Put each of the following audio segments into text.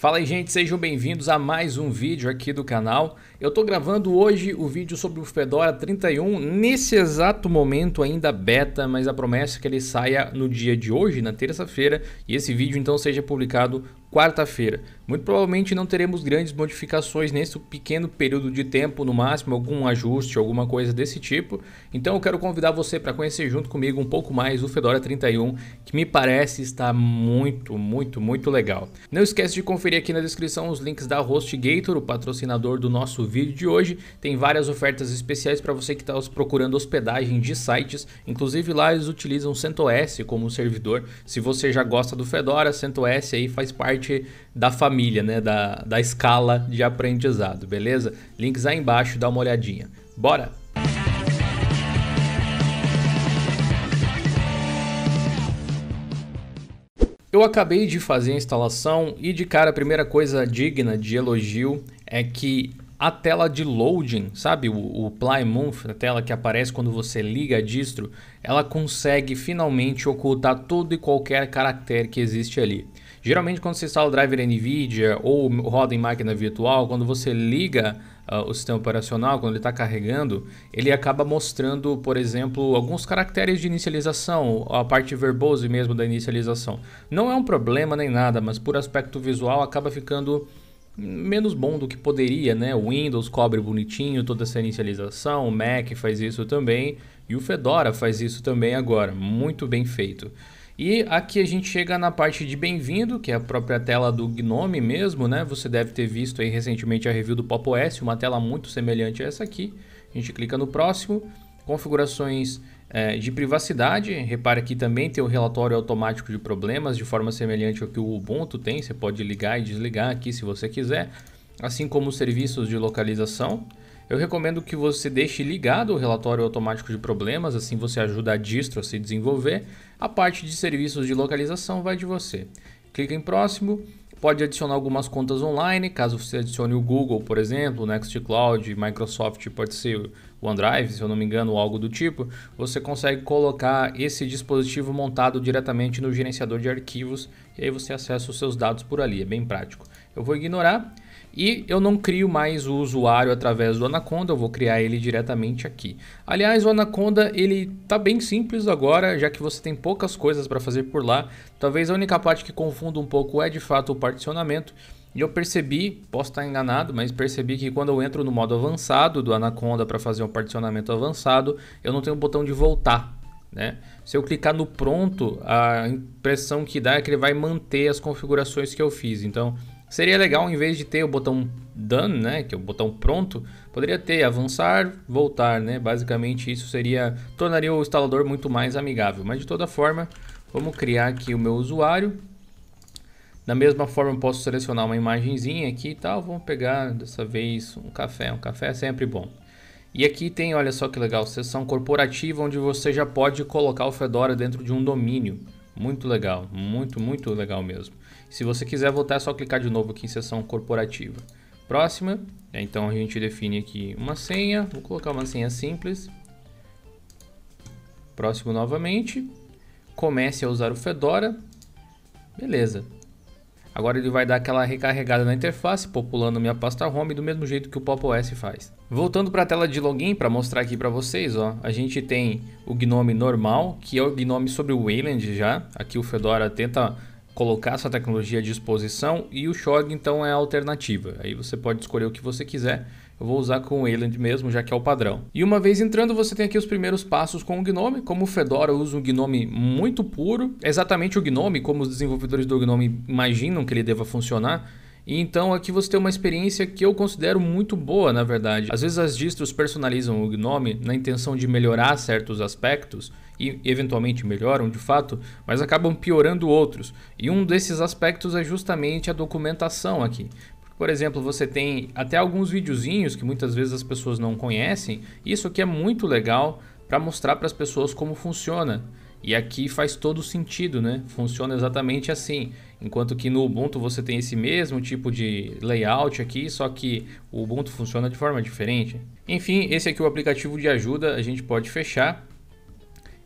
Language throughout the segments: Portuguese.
Fala aí gente, sejam bem-vindos a mais um vídeo aqui do canal. Eu tô gravando hoje o vídeo sobre o Fedora 31, nesse exato momento ainda beta, mas a promessa é que ele saia no dia de hoje, na terça-feira, e esse vídeo então seja publicado quarta-feira. Muito provavelmente não teremos grandes modificações nesse pequeno período de tempo, no máximo algum ajuste, alguma coisa desse tipo. Então eu quero convidar você para conhecer junto comigo um pouco mais o Fedora 31, que me parece estar muito, muito, muito legal. Não esquece de conferir aqui na descrição os links da HostGator, o patrocinador do nosso vídeo de hoje. Tem várias ofertas especiais para você que está procurando hospedagem de sites. Inclusive lá eles utilizam CentOS como servidor. Se você já gosta do Fedora, CentOS aí faz parte parte da família, né? Da, da escala de aprendizado, beleza? Links aí embaixo, dá uma olhadinha. Bora! Eu acabei de fazer a instalação e de cara a primeira coisa digna de elogio é que a tela de loading, sabe, o, o Plymouth, a tela que aparece quando você liga a distro, ela consegue finalmente ocultar todo e qualquer caractere que existe ali. Geralmente quando você instala o driver NVIDIA ou roda em máquina virtual, quando você liga uh, o sistema operacional, quando ele está carregando, ele acaba mostrando, por exemplo, alguns caracteres de inicialização, a parte verbose mesmo da inicialização. Não é um problema nem nada, mas por aspecto visual acaba ficando menos bom do que poderia, né? O Windows cobre bonitinho toda essa inicialização, o Mac faz isso também e o Fedora faz isso também agora, muito bem feito. E aqui a gente chega na parte de bem-vindo, que é a própria tela do Gnome mesmo, né? Você deve ter visto aí recentemente a review do Pop OS, uma tela muito semelhante a essa aqui. A gente clica no próximo, configurações é, de privacidade. Repare que também tem o relatório automático de problemas, de forma semelhante ao que o Ubuntu tem. Você pode ligar e desligar aqui se você quiser, assim como os serviços de localização. Eu recomendo que você deixe ligado o relatório automático de problemas, assim você ajuda a distro a se desenvolver. A parte de serviços de localização vai de você. Clica em próximo, pode adicionar algumas contas online, caso você adicione o Google, por exemplo, o Nextcloud, Microsoft, pode ser o OneDrive, se eu não me engano, algo do tipo. Você consegue colocar esse dispositivo montado diretamente no gerenciador de arquivos e aí você acessa os seus dados por ali, é bem prático. Eu vou ignorar e eu não crio mais o usuário através do Anaconda, eu vou criar ele diretamente aqui. Aliás, o Anaconda ele tá bem simples agora, já que você tem poucas coisas para fazer por lá. Talvez a única parte que confunda um pouco é de fato o particionamento. E eu percebi, posso estar enganado, mas percebi que quando eu entro no modo avançado do Anaconda para fazer um particionamento avançado, eu não tenho o botão de voltar. Né? Se eu clicar no pronto, a impressão que dá é que ele vai manter as configurações que eu fiz. Então, Seria legal, em vez de ter o botão done, né, que é o botão pronto, poderia ter avançar, voltar, né? Basicamente isso seria tornaria o instalador muito mais amigável. Mas de toda forma, vamos criar aqui o meu usuário. Da mesma forma, eu posso selecionar uma imagenzinha aqui e tal. Vamos pegar dessa vez um café. Um café é sempre bom. E aqui tem, olha só que legal, seção corporativa onde você já pode colocar o Fedora dentro de um domínio. Muito legal, muito, muito legal mesmo. Se você quiser voltar, é só clicar de novo aqui em seção corporativa. Próxima, né, então a gente define aqui uma senha, vou colocar uma senha simples. Próximo novamente, comece a usar o Fedora, beleza. Agora ele vai dar aquela recarregada na interface, populando minha pasta home do mesmo jeito que o Pop! OS faz. Voltando para a tela de login para mostrar aqui para vocês, ó, a gente tem o Gnome normal, que é o Gnome sobre o Wayland já. Aqui o Fedora tenta colocar essa tecnologia à disposição e o Shog então é a alternativa. Aí você pode escolher o que você quiser. Eu vou usar com o Wayland mesmo, já que é o padrão. E uma vez entrando, você tem aqui os primeiros passos com o Gnome. Como o Fedora usa um Gnome muito puro, é exatamente o Gnome, como os desenvolvedores do Gnome imaginam que ele deva funcionar, e então aqui você tem uma experiência que eu considero muito boa, na verdade. Às vezes as distros personalizam o GNOME na intenção de melhorar certos aspectos e eventualmente melhoram de fato, mas acabam piorando outros. E um desses aspectos é justamente a documentação aqui. Por exemplo, você tem até alguns videozinhos que muitas vezes as pessoas não conhecem. Isso aqui é muito legal para mostrar para as pessoas como funciona. E aqui faz todo sentido, né? Funciona exatamente assim. Enquanto que no Ubuntu você tem esse mesmo tipo de layout aqui, só que o Ubuntu funciona de forma diferente. Enfim, esse aqui é o aplicativo de ajuda, a gente pode fechar.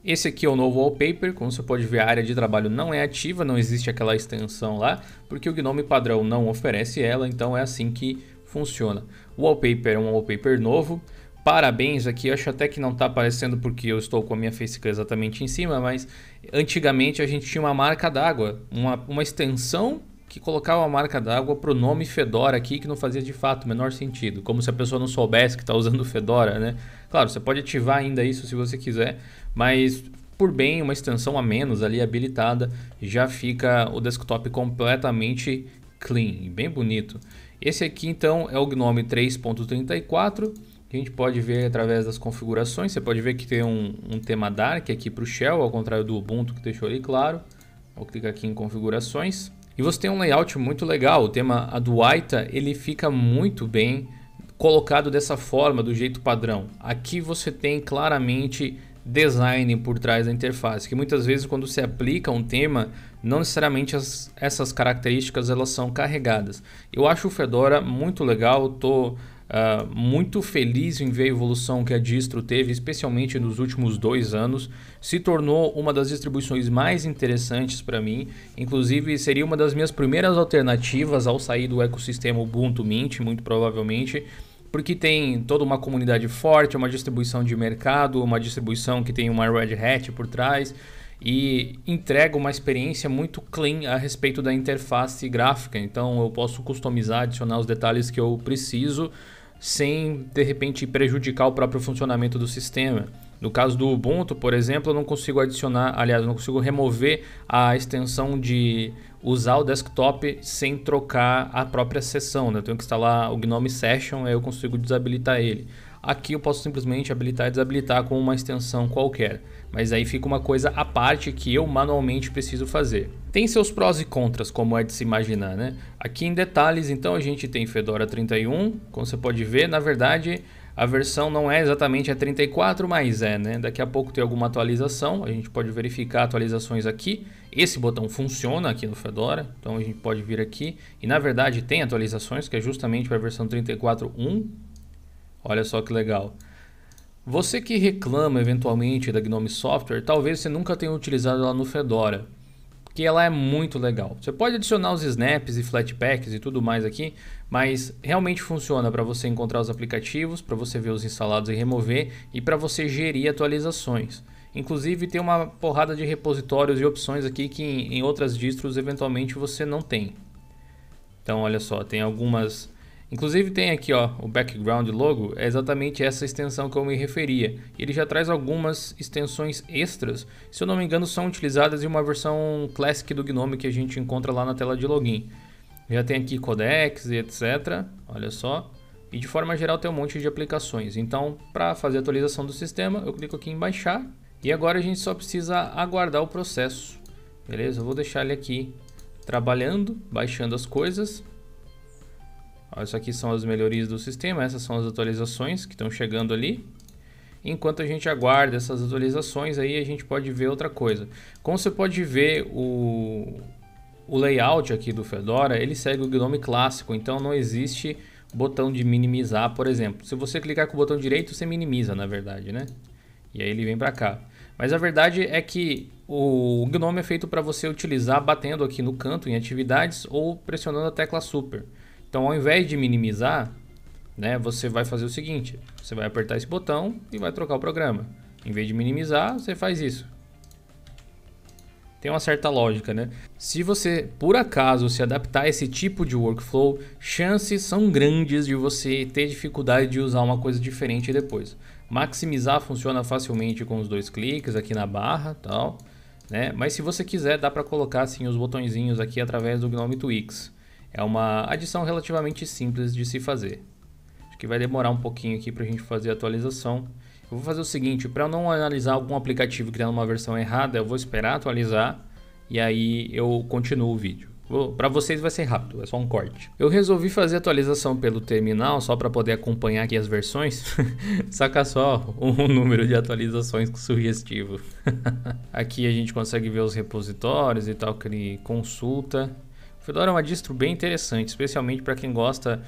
Esse aqui é o novo wallpaper, como você pode ver a área de trabalho não é ativa, não existe aquela extensão lá, porque o Gnome padrão não oferece ela, então é assim que funciona. O wallpaper é um wallpaper novo, parabéns aqui. Eu acho até que não está aparecendo porque eu estou com a minha facecam exatamente em cima, mas antigamente a gente tinha uma marca d'água, uma, uma extensão que colocava a marca d'água para o nome Fedora aqui, que não fazia de fato o menor sentido, como se a pessoa não soubesse que está usando Fedora, né? Claro, você pode ativar ainda isso se você quiser, mas por bem uma extensão a menos ali habilitada, já fica o desktop completamente clean, bem bonito. Esse aqui então é o GNOME 3.34, que a gente pode ver através das configurações. Você pode ver que tem um, um tema Dark aqui para o Shell, ao contrário do Ubuntu que deixou ali claro. Vou clicar aqui em configurações. E você tem um layout muito legal. O tema Aita, ele fica muito bem colocado dessa forma, do jeito padrão. Aqui você tem claramente design por trás da interface, que muitas vezes quando você aplica um tema, não necessariamente as, essas características elas são carregadas. Eu acho o Fedora muito legal, estou ah, muito feliz em ver a evolução que a distro teve, especialmente nos últimos dois anos. Se tornou uma das distribuições mais interessantes para mim. Inclusive, seria uma das minhas primeiras alternativas ao sair do ecossistema Ubuntu Mint, muito provavelmente. Porque tem toda uma comunidade forte, uma distribuição de mercado, uma distribuição que tem uma Red Hat por trás e entrega uma experiência muito clean a respeito da interface gráfica. Então eu posso customizar, adicionar os detalhes que eu preciso sem de repente prejudicar o próprio funcionamento do sistema. No caso do Ubuntu, por exemplo, eu não consigo adicionar, aliás, eu não consigo remover a extensão de usar o desktop sem trocar a própria sessão. Né? Eu tenho que instalar o GNOME Session, aí eu consigo desabilitar ele. Aqui eu posso simplesmente habilitar e desabilitar com uma extensão qualquer mas aí fica uma coisa à parte que eu manualmente preciso fazer. Tem seus prós e contras, como é de se imaginar, né? Aqui em detalhes, então, a gente tem Fedora 31, como você pode ver, na verdade, a versão não é exatamente a 34, mas é, né? Daqui a pouco tem alguma atualização, a gente pode verificar atualizações aqui. Esse botão funciona aqui no Fedora, então a gente pode vir aqui. E na verdade tem atualizações, que é justamente para a versão 34.1. Olha só que legal. Você que reclama eventualmente da GNOME Software, talvez você nunca tenha utilizado ela no Fedora, porque ela é muito legal. Você pode adicionar os snaps e Flatpacks e tudo mais aqui, mas realmente funciona para você encontrar os aplicativos, para você ver os instalados e remover e para você gerir atualizações. Inclusive tem uma porrada de repositórios e opções aqui que em outras distros eventualmente você não tem. Então olha só, tem algumas Inclusive tem aqui ó, o background logo, é exatamente essa extensão que eu me referia. Ele já traz algumas extensões extras, se eu não me engano são utilizadas em uma versão classic do GNOME que a gente encontra lá na tela de login. Já tem aqui codecs e etc, olha só. E de forma geral tem um monte de aplicações. Então, para fazer a atualização do sistema, eu clico aqui em baixar. E agora a gente só precisa aguardar o processo. Beleza? Eu vou deixar ele aqui trabalhando, baixando as coisas. Isso aqui são as melhorias do sistema, essas são as atualizações que estão chegando ali. Enquanto a gente aguarda essas atualizações, aí a gente pode ver outra coisa. Como você pode ver, o, o layout aqui do Fedora, ele segue o GNOME clássico, então não existe botão de minimizar, por exemplo. Se você clicar com o botão direito, você minimiza, na verdade, né? E aí ele vem para cá. Mas a verdade é que o GNOME é feito para você utilizar batendo aqui no canto em atividades ou pressionando a tecla super. Então, ao invés de minimizar, né, você vai fazer o seguinte: você vai apertar esse botão e vai trocar o programa. Em vez de minimizar, você faz isso. Tem uma certa lógica, né? Se você, por acaso, se adaptar a esse tipo de workflow, chances são grandes de você ter dificuldade de usar uma coisa diferente depois. Maximizar funciona facilmente com os dois cliques aqui na barra, tal, né? Mas se você quiser, dá para colocar assim os botõezinhos aqui através do GNOME Twix. É uma adição relativamente simples de se fazer. Acho que vai demorar um pouquinho aqui para a gente fazer a atualização. Eu vou fazer o seguinte, para não analisar algum aplicativo criando tá uma versão errada, eu vou esperar atualizar e aí eu continuo o vídeo. Para vocês vai ser rápido, é só um corte. Eu resolvi fazer atualização pelo terminal só para poder acompanhar aqui as versões. Saca só o um número de atualizações sugestivo. aqui a gente consegue ver os repositórios e tal que ele consulta. Fedora é uma distro bem interessante, especialmente para quem gosta.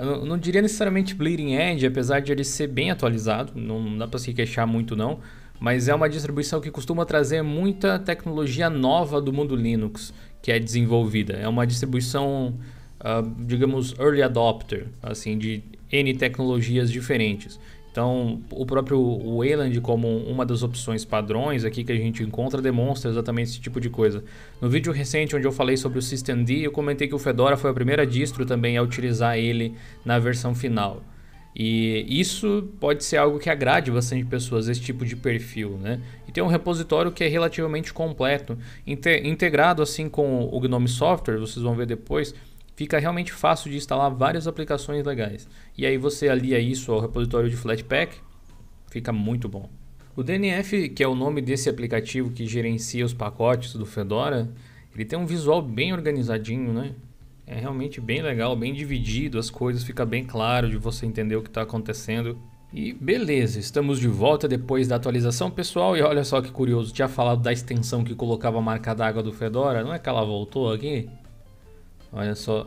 Uh, não, não, diria necessariamente bleeding edge, apesar de ele ser bem atualizado, não, dá para se queixar muito não, mas é uma distribuição que costuma trazer muita tecnologia nova do mundo Linux que é desenvolvida. É uma distribuição, uh, digamos, early adopter, assim, de N tecnologias diferentes. Então, o próprio Wayland, como uma das opções padrões aqui que a gente encontra, demonstra exatamente esse tipo de coisa. No vídeo recente, onde eu falei sobre o Systemd, eu comentei que o Fedora foi a primeira distro também a utilizar ele na versão final. E isso pode ser algo que agrade bastante pessoas, esse tipo de perfil, né? E tem um repositório que é relativamente completo, integrado assim com o GNOME Software, vocês vão ver depois, fica realmente fácil de instalar várias aplicações legais. E aí você alia isso ao repositório de Flatpak, fica muito bom. O DNF, que é o nome desse aplicativo que gerencia os pacotes do Fedora, ele tem um visual bem organizadinho, né? É realmente bem legal, bem dividido, as coisas fica bem claro de você entender o que está acontecendo. E beleza, estamos de volta depois da atualização pessoal e olha só que curioso, tinha falado da extensão que colocava a marca d'água do Fedora, não é que ela voltou aqui? Olha só.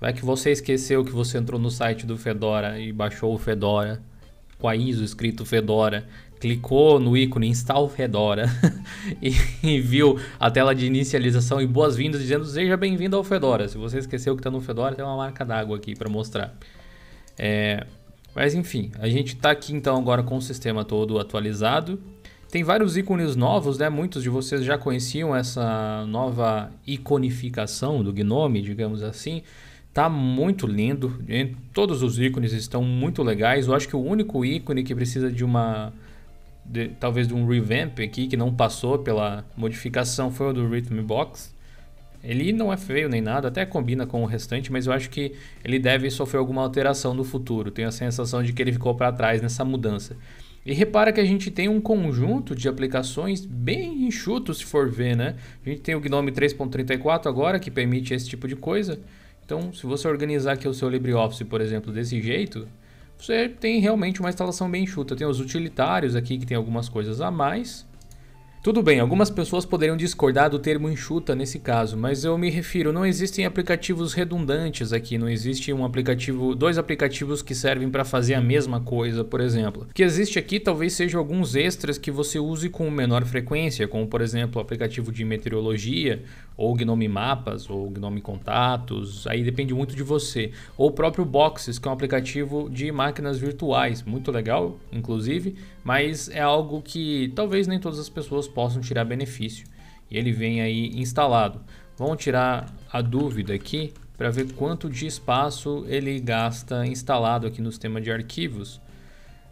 Vai que você esqueceu que você entrou no site do Fedora e baixou o Fedora com a ISO escrito Fedora, clicou no ícone Install Fedora e, e viu a tela de inicialização e boas-vindas dizendo seja bem-vindo ao Fedora. Se você esqueceu que está no Fedora, tem uma marca d'água aqui para mostrar. É, mas enfim, a gente está aqui então agora com o sistema todo atualizado, tem vários ícones novos, né? Muitos de vocês já conheciam essa nova iconificação do Gnome, digamos assim. Tá muito lindo. Todos os ícones estão muito legais. Eu acho que o único ícone que precisa de uma de, talvez de um revamp aqui que não passou pela modificação foi o do Rhythm Box. Ele não é feio nem nada, até combina com o restante, mas eu acho que ele deve sofrer alguma alteração no futuro. Tenho a sensação de que ele ficou para trás nessa mudança. E repara que a gente tem um conjunto de aplicações bem enxuto, se for ver, né? A gente tem o GNOME 3.34 agora, que permite esse tipo de coisa. Então, se você organizar aqui o seu LibreOffice, por exemplo, desse jeito, você tem realmente uma instalação bem enxuta. Tem os utilitários aqui, que tem algumas coisas a mais. Tudo bem, algumas pessoas poderiam discordar do termo enxuta nesse caso, mas eu me refiro, não existem aplicativos redundantes aqui, não existe um aplicativo, dois aplicativos que servem para fazer a mesma coisa, por exemplo. O que existe aqui talvez sejam alguns extras que você use com menor frequência, como por exemplo o aplicativo de meteorologia ou Gnome Mapas, ou Gnome Contatos, aí depende muito de você. Ou o próprio Boxes, que é um aplicativo de máquinas virtuais, muito legal, inclusive, mas é algo que talvez nem todas as pessoas possam tirar benefício. E ele vem aí instalado. Vamos tirar a dúvida aqui para ver quanto de espaço ele gasta instalado aqui no sistema de arquivos.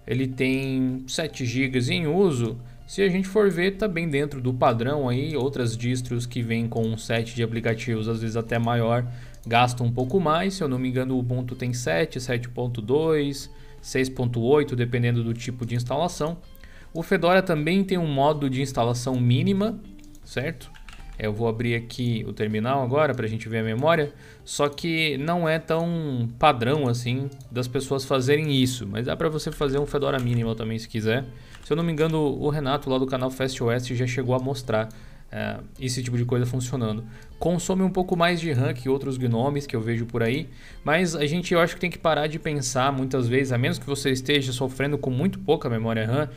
Ele tem 7 GB em uso, se a gente for ver, está bem dentro do padrão aí, outras distros que vêm com um set de aplicativos às vezes até maior, gastam um pouco mais, se eu não me engano o Ubuntu tem 7, 7.2, 6.8, dependendo do tipo de instalação. O Fedora também tem um modo de instalação mínima, certo? Eu vou abrir aqui o terminal agora para a gente ver a memória. Só que não é tão padrão assim das pessoas fazerem isso. Mas dá para você fazer um Fedora mínimo também se quiser. Se eu não me engano, o Renato lá do canal Fast West já chegou a mostrar é, esse tipo de coisa funcionando. Consome um pouco mais de RAM que outros gnomes que eu vejo por aí, mas a gente eu acho que tem que parar de pensar muitas vezes, a menos que você esteja sofrendo com muito pouca memória RAM,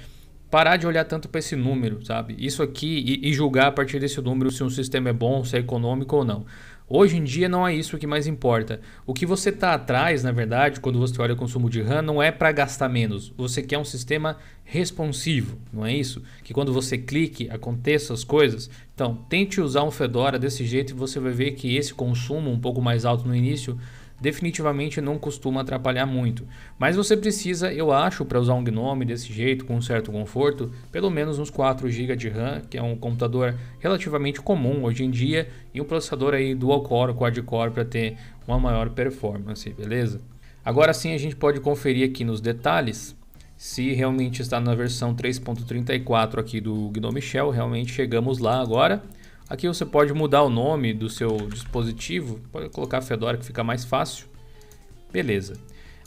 parar de olhar tanto para esse número, sabe? Isso aqui e, e, julgar a partir desse número se um sistema é bom, se é econômico ou não. Hoje em dia não é isso que mais importa. O que você está atrás, na verdade, quando você olha o consumo de RAM, não é para gastar menos. Você quer um sistema responsivo, não é isso? Que quando você clique aconteça as coisas. Então, tente usar um Fedora desse jeito e você vai ver que esse consumo um pouco mais alto no início definitivamente não costuma atrapalhar muito. Mas você precisa, eu acho, para usar um Gnome desse jeito, com um certo conforto, pelo menos uns 4 GB de RAM, que é um computador relativamente comum hoje em dia, e um processador aí dual core, quad core para ter uma maior performance, beleza? Agora sim a gente pode conferir aqui nos detalhes se realmente está na versão 3.34 aqui do Gnome Shell, realmente chegamos lá agora. Aqui você pode mudar o nome do seu dispositivo, pode colocar Fedora que fica mais fácil. Beleza.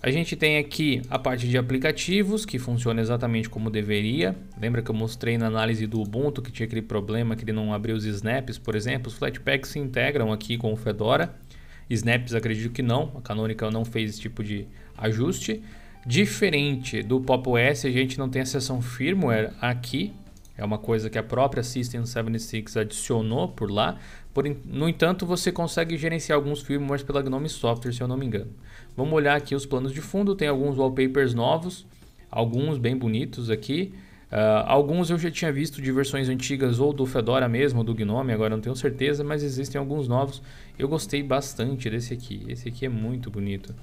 A gente tem aqui a parte de aplicativos, que funciona exatamente como deveria. Lembra que eu mostrei na análise do Ubuntu que tinha aquele problema que ele não abriu os snaps, por exemplo? Os Flatpaks se integram aqui com o Fedora. Snaps acredito que não, a Canonical não fez esse tipo de ajuste. Diferente do Pop OS, a gente não tem a seção firmware aqui, é uma coisa que a própria System 76 adicionou por lá. Por, no entanto, você consegue gerenciar alguns firmwares pela GNOME Software, se eu não me engano. Vamos olhar aqui os planos de fundo. Tem alguns wallpapers novos, alguns bem bonitos aqui. Uh, alguns eu já tinha visto de versões antigas ou do Fedora mesmo, ou do Gnome, agora não tenho certeza, mas existem alguns novos. Eu gostei bastante desse aqui. Esse aqui é muito bonito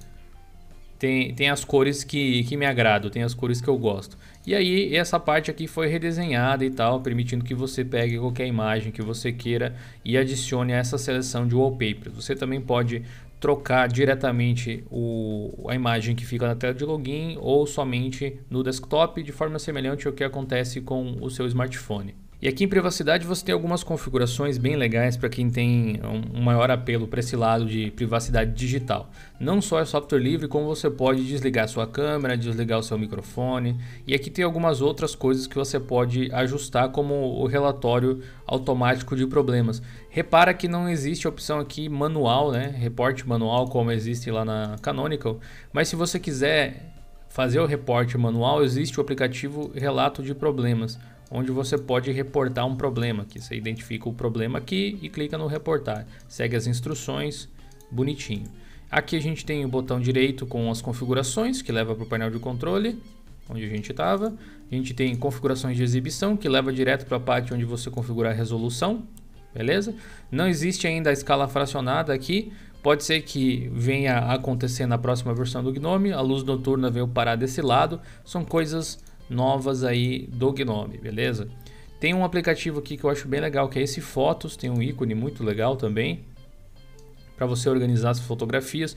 tem, tem as cores que, que me agradam, tem as cores que eu gosto. E aí essa parte aqui foi redesenhada e tal, permitindo que você pegue qualquer imagem que você queira e adicione a essa seleção de wallpapers. Você também pode trocar diretamente o, a imagem que fica na tela de login ou somente no desktop, de forma semelhante ao que acontece com o seu smartphone. E aqui em privacidade você tem algumas configurações bem legais para quem tem um maior apelo para esse lado de privacidade digital. Não só é software livre, como você pode desligar sua câmera, desligar o seu microfone. E aqui tem algumas outras coisas que você pode ajustar, como o relatório automático de problemas. Repara que não existe a opção aqui manual, né? Reporte manual, como existe lá na Canonical. Mas se você quiser fazer o reporte manual, existe o aplicativo Relato de Problemas onde você pode reportar um problema, que você identifica o problema aqui e clica no reportar. Segue as instruções, bonitinho. Aqui a gente tem o botão direito com as configurações, que leva para o painel de controle, onde a gente estava. A gente tem configurações de exibição, que leva direto para a parte onde você configurar a resolução, beleza? Não existe ainda a escala fracionada aqui, Pode ser que venha a acontecer na próxima versão do Gnome, a luz noturna veio parar desse lado, são coisas novas aí do Gnome, beleza? Tem um aplicativo aqui que eu acho bem legal, que é esse Fotos, tem um ícone muito legal também para você organizar as fotografias,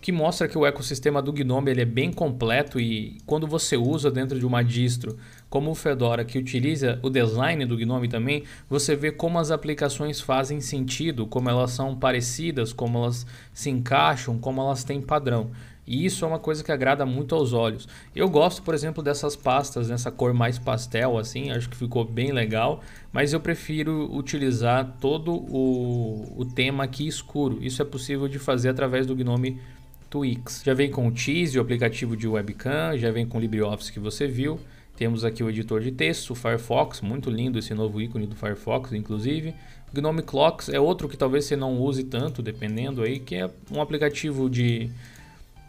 que mostra que o ecossistema do Gnome ele é bem completo e quando você usa dentro de uma distro, como o Fedora, que utiliza o design do Gnome também, você vê como as aplicações fazem sentido, como elas são parecidas, como elas se encaixam, como elas têm padrão. E isso é uma coisa que agrada muito aos olhos. Eu gosto, por exemplo, dessas pastas, nessa cor mais pastel, assim, acho que ficou bem legal. Mas eu prefiro utilizar todo o, o tema aqui escuro. Isso é possível de fazer através do Gnome Twix. Já vem com o Tease, o aplicativo de webcam, já vem com o LibreOffice que você viu. Temos aqui o editor de texto, o Firefox, muito lindo esse novo ícone do Firefox, inclusive. Gnome Clocks é outro que talvez você não use tanto, dependendo aí, que é um aplicativo de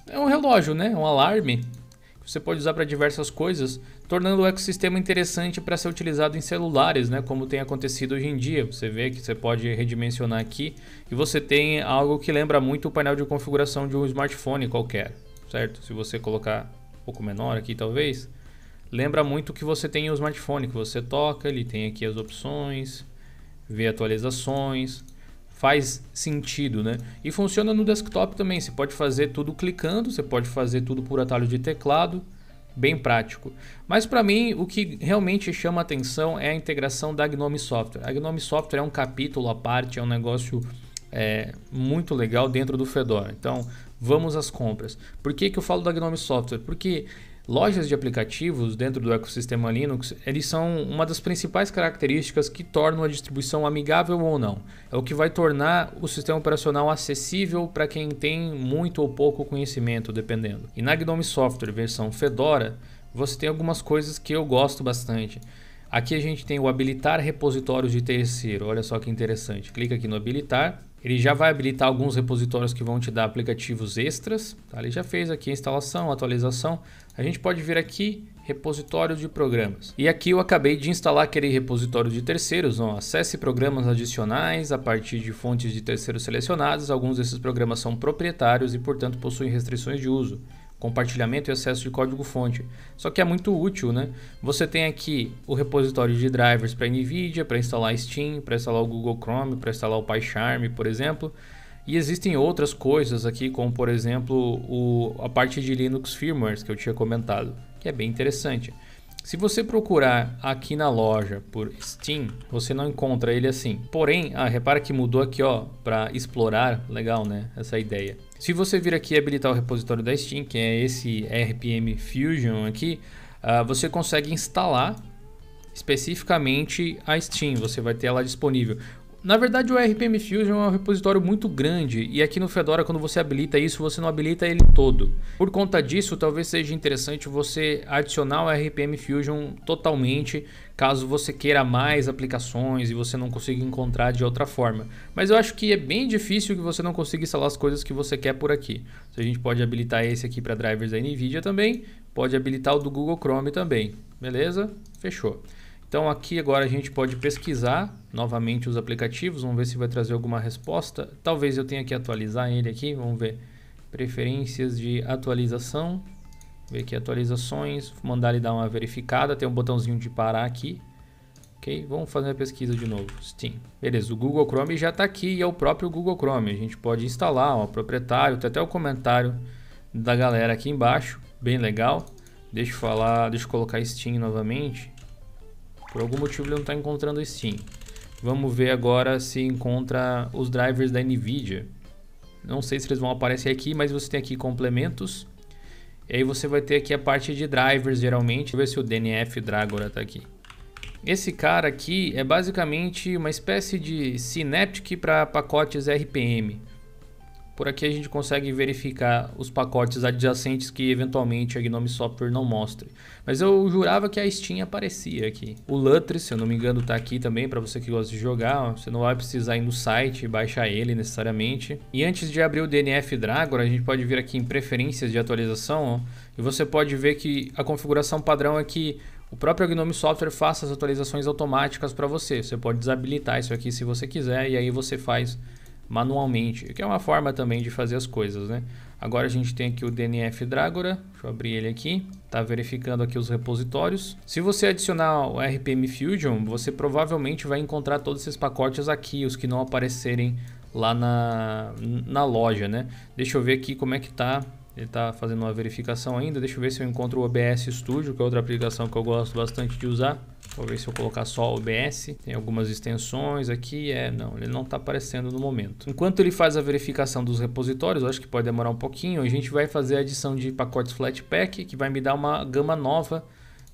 é um relógio, né? É um alarme que você pode usar para diversas coisas, tornando o ecossistema interessante para ser utilizado em celulares, né? Como tem acontecido hoje em dia. Você vê que você pode redimensionar aqui e você tem algo que lembra muito o painel de configuração de um smartphone qualquer, certo? Se você colocar um pouco menor aqui, talvez, lembra muito que você tem um smartphone, que você toca, ele tem aqui as opções, vê atualizações, faz sentido, né? E funciona no desktop também. Você pode fazer tudo clicando, você pode fazer tudo por atalho de teclado, bem prático. Mas para mim, o que realmente chama atenção é a integração da Gnome Software. A Gnome Software é um capítulo à parte, é um negócio é, muito legal dentro do Fedora. Então, vamos às compras. Por que, que eu falo da Gnome Software? Porque Lojas de aplicativos dentro do ecossistema Linux, eles são uma das principais características que tornam a distribuição amigável ou não. É o que vai tornar o sistema operacional acessível para quem tem muito ou pouco conhecimento, dependendo. E na GNOME Software versão Fedora, você tem algumas coisas que eu gosto bastante. Aqui a gente tem o habilitar repositórios de terceiro. Olha só que interessante. Clica aqui no habilitar. Ele já vai habilitar alguns repositórios que vão te dar aplicativos extras. Tá? Ele já fez aqui a instalação, a atualização. A gente pode vir aqui, repositório de programas. E aqui eu acabei de instalar aquele repositório de terceiros. Ó. Acesse programas adicionais a partir de fontes de terceiros selecionadas. Alguns desses programas são proprietários e, portanto, possuem restrições de uso compartilhamento e acesso de código-fonte. Só que é muito útil, né? Você tem aqui o repositório de drivers para NVIDIA, para instalar Steam, para instalar o Google Chrome, para instalar o PyCharm, por exemplo. E existem outras coisas aqui, como por exemplo o, a parte de Linux Firmwares que eu tinha comentado, que é bem interessante. Se você procurar aqui na loja por Steam, você não encontra ele assim. Porém, ah, repara que mudou aqui, ó, para explorar, legal, né? Essa ideia. Se você vir aqui e habilitar o repositório da Steam, que é esse RPM Fusion aqui, uh, você consegue instalar especificamente a Steam, você vai ter ela disponível. Na verdade, o RPM Fusion é um repositório muito grande e aqui no Fedora, quando você habilita isso, você não habilita ele todo. Por conta disso, talvez seja interessante você adicionar o RPM Fusion totalmente, caso você queira mais aplicações e você não consiga encontrar de outra forma. Mas eu acho que é bem difícil que você não consiga instalar as coisas que você quer por aqui. a gente pode habilitar esse aqui para drivers da NVIDIA também, pode habilitar o do Google Chrome também. Beleza? Fechou. Então aqui agora a gente pode pesquisar novamente os aplicativos, vamos ver se vai trazer alguma resposta. Talvez eu tenha que atualizar ele aqui, vamos ver. Preferências de atualização, ver aqui atualizações, mandar ele dar uma verificada, tem um botãozinho de parar aqui. Ok, vamos fazer a pesquisa de novo, Steam. Beleza, o Google Chrome já está aqui e é o próprio Google Chrome. A gente pode instalar, ó, proprietário, tem até o comentário da galera aqui embaixo, bem legal. Deixa eu falar, deixa eu colocar Steam novamente. Por algum motivo ele não está encontrando o Steam. Vamos ver agora se encontra os drivers da NVIDIA. Não sei se eles vão aparecer aqui, mas você tem aqui complementos. E aí você vai ter aqui a parte de drivers, geralmente. Deixa eu ver se o DNF Dragora está aqui. Esse cara aqui é basicamente uma espécie de Synaptic para pacotes RPM. Por aqui a gente consegue verificar os pacotes adjacentes que eventualmente a Gnome Software não mostre. Mas eu jurava que a Steam aparecia aqui. O Lutris, se eu não me engano, está aqui também para você que gosta de jogar. Você não vai precisar ir no site e baixar ele necessariamente. E antes de abrir o DNF Dragon, a gente pode vir aqui em preferências de atualização. Ó, e você pode ver que a configuração padrão é que o próprio Gnome Software faça as atualizações automáticas para você. Você pode desabilitar isso aqui se você quiser e aí você faz manualmente, que é uma forma também de fazer as coisas, né? Agora a gente tem aqui o DNF Drágora, deixa eu abrir ele aqui, tá verificando aqui os repositórios. Se você adicionar o RPM Fusion, você provavelmente vai encontrar todos esses pacotes aqui, os que não aparecerem lá na, na loja, né? Deixa eu ver aqui como é que tá ele tá fazendo uma verificação ainda. Deixa eu ver se eu encontro o OBS Studio, que é outra aplicação que eu gosto bastante de usar. Vou ver se eu colocar só OBS. Tem algumas extensões aqui. É, não, ele não está aparecendo no momento. Enquanto ele faz a verificação dos repositórios, acho que pode demorar um pouquinho, a gente vai fazer a adição de pacotes Flatpak, que vai me dar uma gama nova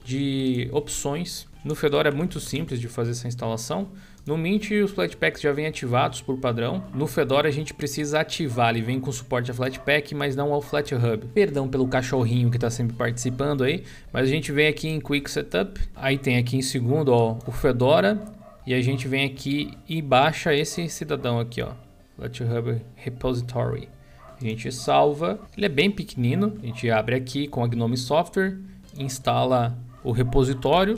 de opções. No Fedora é muito simples de fazer essa instalação. No Mint, os Flatpaks já vêm ativados por padrão. No Fedora, a gente precisa ativar. Ele vem com suporte a Flatpak, mas não ao FlatHub. Perdão pelo cachorrinho que está sempre participando aí. Mas a gente vem aqui em Quick Setup. Aí tem aqui em segundo ó, o Fedora. E a gente vem aqui e baixa esse cidadão aqui, ó. FlatHub Repository. A gente salva. Ele é bem pequenino. A gente abre aqui com a GNOME Software. Instala o repositório.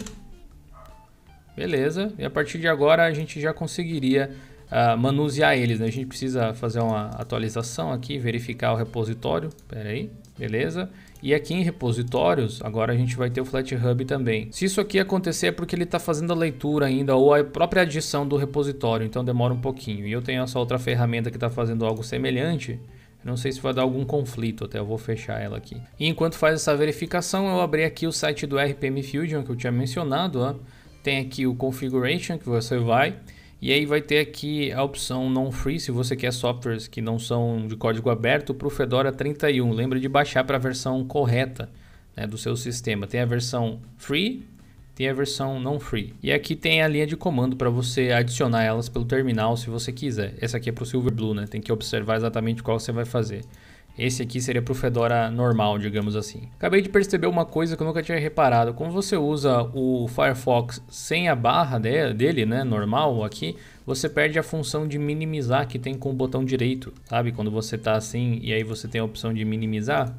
Beleza, e a partir de agora a gente já conseguiria uh, manusear eles, né? A gente precisa fazer uma atualização aqui, verificar o repositório, pera aí, beleza? E aqui em repositórios, agora a gente vai ter o FlatHub também. Se isso aqui acontecer é porque ele está fazendo a leitura ainda ou a própria adição do repositório, então demora um pouquinho. E eu tenho essa outra ferramenta que está fazendo algo semelhante, não sei se vai dar algum conflito até, eu vou fechar ela aqui. E enquanto faz essa verificação, eu abri aqui o site do RPM Fusion que eu tinha mencionado. Ó. Tem aqui o Configuration que você vai. E aí vai ter aqui a opção non-free, se você quer softwares que não são de código aberto, para o Fedora 31. Lembre de baixar para a versão correta né, do seu sistema. Tem a versão free, tem a versão não free. E aqui tem a linha de comando para você adicionar elas pelo terminal se você quiser. Essa aqui é para o Silverblue né? Tem que observar exatamente qual você vai fazer. Esse aqui seria para o Fedora normal, digamos assim. Acabei de perceber uma coisa que eu nunca tinha reparado. Como você usa o Firefox sem a barra dele, né, normal aqui, você perde a função de minimizar que tem com o botão direito, sabe? Quando você está assim e aí você tem a opção de minimizar,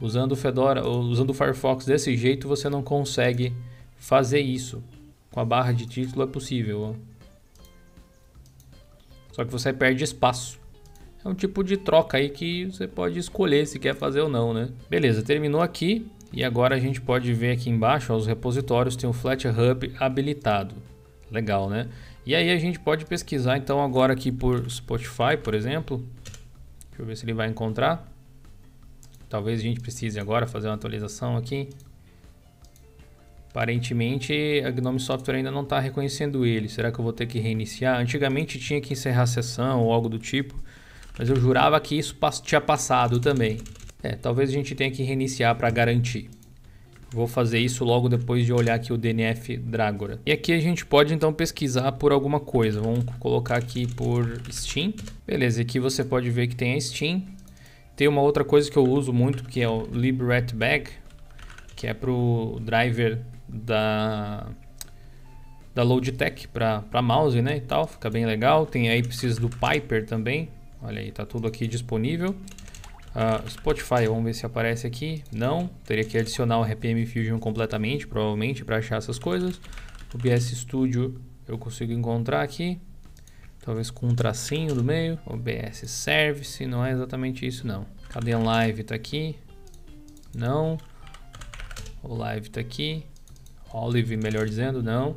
usando o Fedora, usando o Firefox desse jeito, você não consegue fazer isso com a barra de título é possível. Ó. Só que você perde espaço. É um tipo de troca aí que você pode escolher se quer fazer ou não, né? Beleza, terminou aqui. E agora a gente pode ver aqui embaixo, ó, os repositórios tem o FlatHub habilitado. Legal, né? E aí a gente pode pesquisar então agora aqui por Spotify, por exemplo. Deixa eu ver se ele vai encontrar. Talvez a gente precise agora fazer uma atualização aqui. Aparentemente, a Gnome Software ainda não está reconhecendo ele. Será que eu vou ter que reiniciar? Antigamente tinha que encerrar a sessão ou algo do tipo, mas eu jurava que isso tinha passado também. É, talvez a gente tenha que reiniciar para garantir. Vou fazer isso logo depois de olhar aqui o DNF Drágora. E aqui a gente pode então pesquisar por alguma coisa. Vamos colocar aqui por Steam. Beleza, aqui você pode ver que tem a Steam. Tem uma outra coisa que eu uso muito, que é o LibRatBag, que é para o driver da da Logitech para mouse né, e tal, fica bem legal. Tem aí precisa do Piper também, olha aí, tá tudo aqui disponível. Uh, Spotify, vamos ver se aparece aqui. Não, teria que adicionar o RPM Fusion completamente, provavelmente, para achar essas coisas. O OBS Studio eu consigo encontrar aqui, talvez com um tracinho do meio. OBS Service, não é exatamente isso não. Cadê Live, tá aqui. Não. O Live tá aqui. Olive, melhor dizendo, não.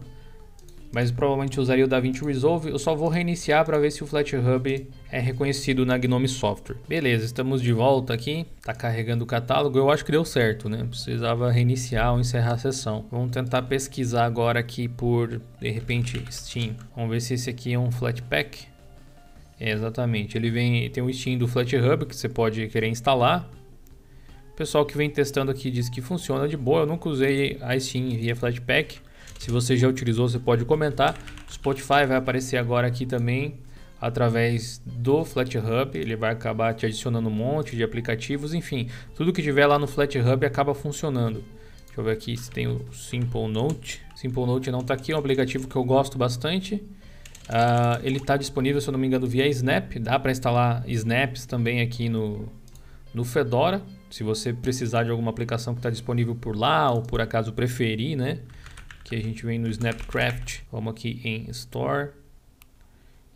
Mas provavelmente usaria o DaVinci Resolve. Eu só vou reiniciar para ver se o FlatHub é reconhecido na Gnome Software. Beleza, estamos de volta aqui. Está carregando o catálogo. Eu acho que deu certo, né? Precisava reiniciar ou encerrar a sessão. Vamos tentar pesquisar agora aqui por, de repente, Steam. Vamos ver se esse aqui é um Flatpak. É, exatamente. Ele vem, tem o Steam do FlatHub que você pode querer instalar pessoal que vem testando aqui diz que funciona de boa. Eu nunca usei a Steam via Flatpak. Se você já utilizou, você pode comentar. O Spotify vai aparecer agora aqui também através do FlatHub, ele vai acabar te adicionando um monte de aplicativos, enfim, tudo que tiver lá no FlatHub acaba funcionando. Deixa eu ver aqui se tem o Simple Note. Simple Note não está aqui, é um aplicativo que eu gosto bastante. Uh, ele está disponível, se eu não me engano, via Snap. Dá para instalar Snaps também aqui no, no Fedora. Se você precisar de alguma aplicação que está disponível por lá ou por acaso preferir, né? Que a gente vem no Snapcraft, vamos aqui em Store.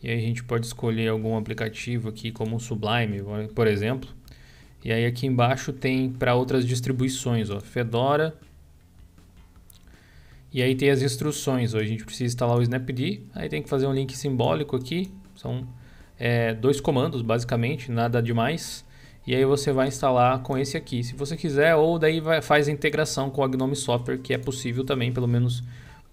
E aí a gente pode escolher algum aplicativo aqui como o Sublime, por exemplo. E aí aqui embaixo tem para outras distribuições, ó, Fedora. E aí tem as instruções, ó, a gente precisa instalar o Snapd, aí tem que fazer um link simbólico aqui, são é, dois comandos basicamente, nada demais. E aí você vai instalar com esse aqui, se você quiser, ou daí vai, faz a integração com o Gnome Software, que é possível também, pelo menos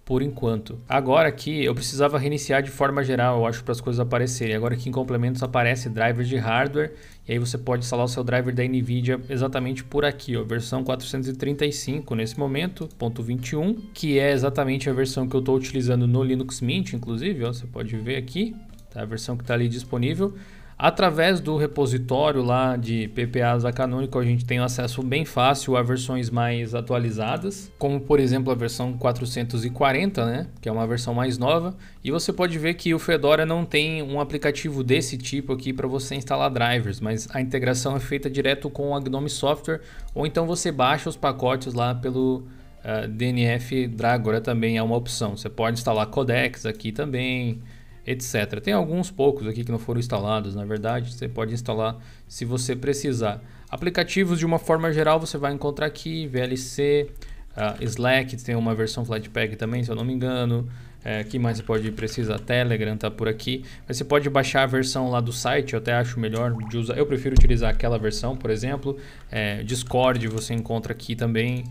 por enquanto. Agora aqui eu precisava reiniciar de forma geral, eu acho, para as coisas aparecerem. Agora aqui em complementos aparece driver de hardware, e aí você pode instalar o seu driver da NVIDIA exatamente por aqui, ó, versão 435 nesse momento, ponto 21, que é exatamente a versão que eu estou utilizando no Linux Mint, inclusive, ó, você pode ver aqui, tá? a versão que está ali disponível. Através do repositório lá de PPAs da Canonical, a gente tem acesso bem fácil a versões mais atualizadas, como por exemplo a versão 440, né, que é uma versão mais nova, e você pode ver que o Fedora não tem um aplicativo desse tipo aqui para você instalar drivers, mas a integração é feita direto com o GNOME Software, ou então você baixa os pacotes lá pelo uh, eh, DNF Dragora também é uma opção. Você pode instalar codecs aqui também, etc. Tem alguns poucos aqui que não foram instalados, na verdade, você pode instalar se você precisar. Aplicativos de uma forma geral você vai encontrar aqui, VLC, uh, ah, Slack, tem uma versão Flatpak também, se eu não me engano. É, que mais você pode precisar? Telegram tá por aqui. Mas você pode baixar a versão lá do site, eu até acho melhor de usar. Eu prefiro utilizar aquela versão, por exemplo. É, Discord você encontra aqui também.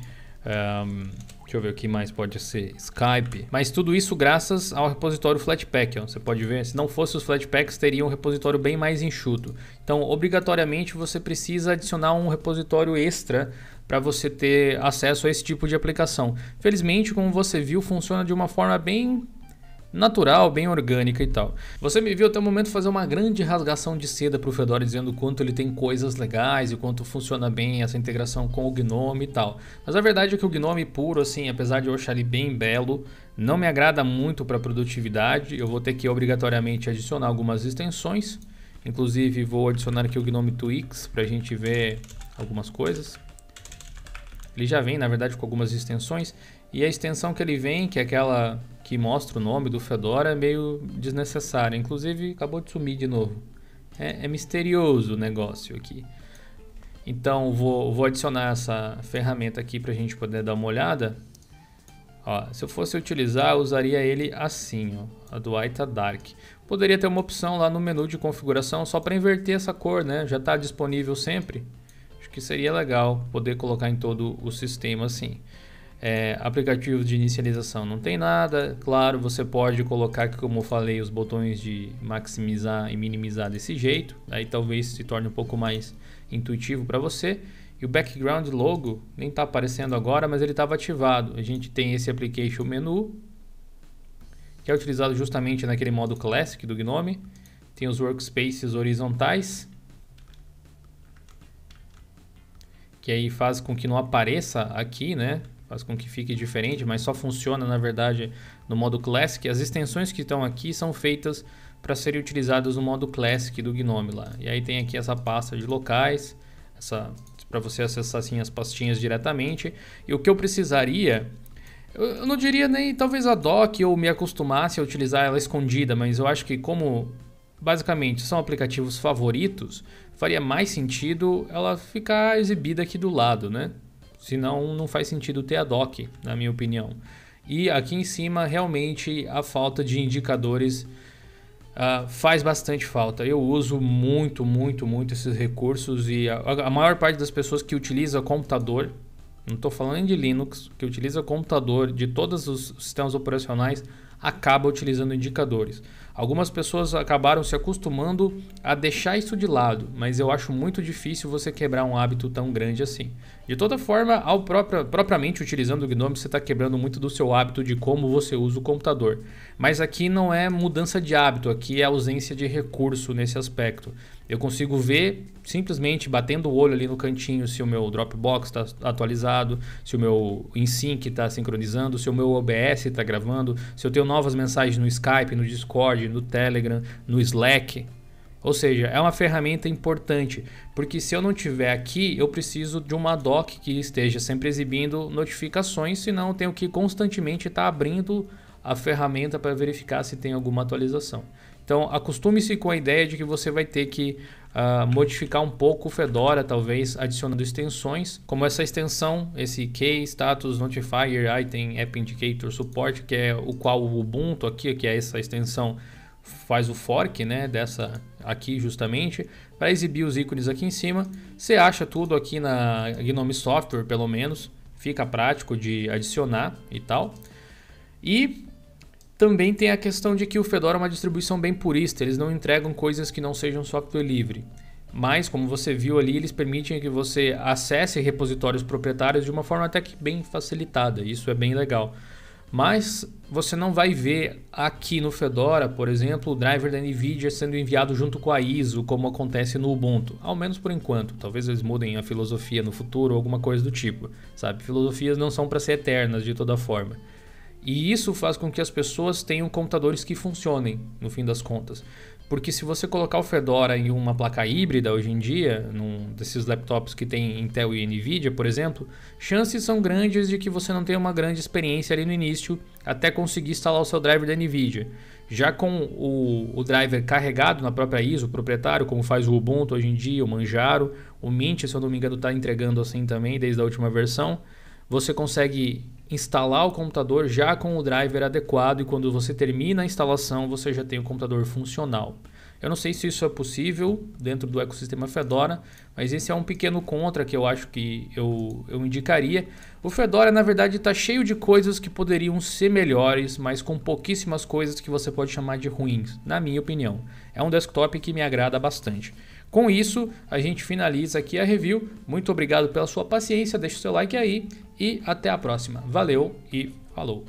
Um, Deixa eu ver o que mais pode ser. Skype. Mas tudo isso graças ao repositório Flatpak. Ó. Você pode ver, se não fosse os Flatpaks, teria um repositório bem mais enxuto. Então, obrigatoriamente, você precisa adicionar um repositório extra para você ter acesso a esse tipo de aplicação. Felizmente, como você viu, funciona de uma forma bem natural, bem orgânica e tal. Você me viu até o momento fazer uma grande rasgação de seda para o Fedora dizendo quanto ele tem coisas legais e quanto funciona bem essa integração com o GNOME e tal. Mas a verdade é que o GNOME puro, assim, apesar de eu achar ele bem belo, não me agrada muito para produtividade. Eu vou ter que obrigatoriamente adicionar algumas extensões. Inclusive vou adicionar aqui o GNOME Twix para a gente ver algumas coisas. Ele já vem, na verdade, com algumas extensões. E a extensão que ele vem, que é aquela que mostra o nome do Fedora é meio desnecessária. Inclusive, acabou de sumir de novo. É, é misterioso o negócio aqui. Então, vou, vou adicionar essa ferramenta aqui para a gente poder dar uma olhada. Ó, se eu fosse utilizar, eu usaria ele assim, ó, a do Aita Dark. Poderia ter uma opção lá no menu de configuração só para inverter essa cor, né? Já está disponível sempre. Acho que seria legal poder colocar em todo o sistema assim é, aplicativos de inicialização não tem nada. Claro, você pode colocar, como eu falei, os botões de maximizar e minimizar desse jeito. Aí talvez se torne um pouco mais intuitivo para você. E o background logo nem está aparecendo agora, mas ele estava ativado. A gente tem esse application menu, que é utilizado justamente naquele modo classic do GNOME. Tem os workspaces horizontais, que aí faz com que não apareça aqui, né? faz com que fique diferente, mas só funciona na verdade no modo Classic. As extensões que estão aqui são feitas para serem utilizadas no modo Classic do Gnome lá. E aí tem aqui essa pasta de locais, essa para você acessar assim as pastinhas diretamente. E o que eu precisaria eu não diria nem talvez a dock eu me acostumasse a utilizar ela escondida, mas eu acho que como basicamente são aplicativos favoritos, faria mais sentido ela ficar exibida aqui do lado, né? Senão não faz sentido ter a DOC, na minha opinião. E aqui em cima, realmente, a falta de indicadores uh, faz bastante falta. Eu uso muito, muito, muito esses recursos e a, a maior parte das pessoas que utiliza computador, não estou falando de Linux, que utiliza computador de todos os sistemas operacionais, acaba utilizando indicadores. Algumas pessoas acabaram se acostumando a deixar isso de lado, mas eu acho muito difícil você quebrar um hábito tão grande assim. De toda forma, ao própria, propriamente utilizando o Gnome, você está quebrando muito do seu hábito de como você usa o computador. Mas aqui não é mudança de hábito, aqui é ausência de recurso nesse aspecto. Eu consigo ver simplesmente batendo o olho ali no cantinho se o meu Dropbox está atualizado, se o meu InSync está sincronizando, se o meu OBS está gravando, se eu tenho novas mensagens no Skype, no Discord, no Telegram, no Slack. Ou seja, é uma ferramenta importante, porque se eu não tiver aqui, eu preciso de uma doc que esteja sempre exibindo notificações, senão eu tenho que constantemente estar tá abrindo a ferramenta para verificar se tem alguma atualização. Então, acostume-se com a ideia de que você vai ter que uh, modificar um pouco o Fedora, talvez adicionando extensões, como essa extensão, esse Key Status Notifier Item App Indicator Support, que é o qual o Ubuntu aqui, que é essa extensão, faz o fork né, dessa aqui justamente, para exibir os ícones aqui em cima. Você acha tudo aqui na GNOME Software, pelo menos, fica prático de adicionar e tal. E também tem a questão de que o Fedora é uma distribuição bem purista, eles não entregam coisas que não sejam software livre. Mas, como você viu ali, eles permitem que você acesse repositórios proprietários de uma forma até que bem facilitada, isso é bem legal. Mas você não vai ver aqui no Fedora, por exemplo, o driver da NVIDIA sendo enviado junto com a ISO, como acontece no Ubuntu, ao menos por enquanto. Talvez eles mudem a filosofia no futuro ou alguma coisa do tipo, sabe? Filosofias não são para ser eternas de toda forma. E isso faz com que as pessoas tenham computadores que funcionem, no fim das contas. Porque se você colocar o Fedora em uma placa híbrida hoje em dia, num desses laptops que tem Intel e Nvidia, por exemplo, chances são grandes de que você não tenha uma grande experiência ali no início até conseguir instalar o seu driver da Nvidia. Já com o, o driver carregado na própria ISO, proprietário, como faz o Ubuntu hoje em dia, o Manjaro, o Mint, se eu não me engano, está entregando assim também desde a última versão, você consegue instalar o computador já com o driver adequado e quando você termina a instalação você já tem o computador funcional. Eu não sei se isso é possível dentro do ecossistema Fedora, mas esse é um pequeno contra que eu acho que eu, eu indicaria. O Fedora, na verdade, está cheio de coisas que poderiam ser melhores, mas com pouquíssimas coisas que você pode chamar de ruins, na minha opinião. É um desktop que me agrada bastante. Com isso, a gente finaliza aqui a review. Muito obrigado pela sua paciência, deixa o seu like aí e até a próxima. Valeu e falou!